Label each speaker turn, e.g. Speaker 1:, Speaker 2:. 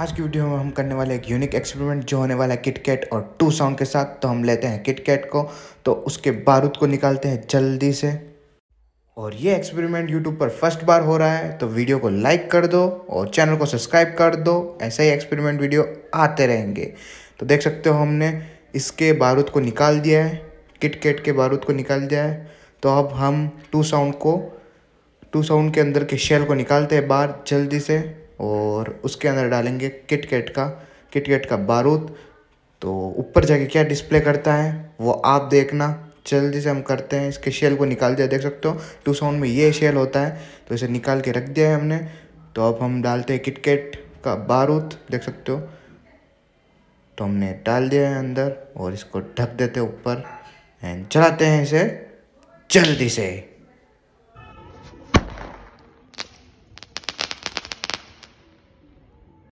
Speaker 1: आज की वीडियो में हम करने वाले एक यूनिक एक्सपेरिमेंट जो होने वाला है किटकेट और टू साउंड के साथ तो हम लेते हैं किटकेट को तो उसके बारूद को निकालते हैं जल्दी से और ये एक्सपेरिमेंट यूट्यूब पर फर्स्ट बार हो रहा है तो वीडियो को लाइक कर दो और चैनल को सब्सक्राइब कर दो ऐसे ही एक्सपेरिमेंट वीडियो आते रहेंगे तो देख सकते हो हमने इसके बारूद को निकाल दिया है किटकेट के बारूद को निकाल दिया है तो अब हम टू साउंड को टू साउंड के अंदर के शेल को निकालते हैं बाहर जल्दी से और उसके अंदर डालेंगे किट कैट का किट कैट का बारूद तो ऊपर जाके क्या डिस्प्ले करता है वो आप देखना जल्दी से हम करते हैं इसके शेल को निकाल दिया देख सकते हो टू साउंड में ये शेल होता है तो इसे निकाल के रख दिया है हमने तो अब हम डालते हैं किटकेट का बारूद देख सकते हो तो हमने डाल दिया है अंदर और इसको ढक देते ऊपर एंड चलाते हैं इसे जल्दी से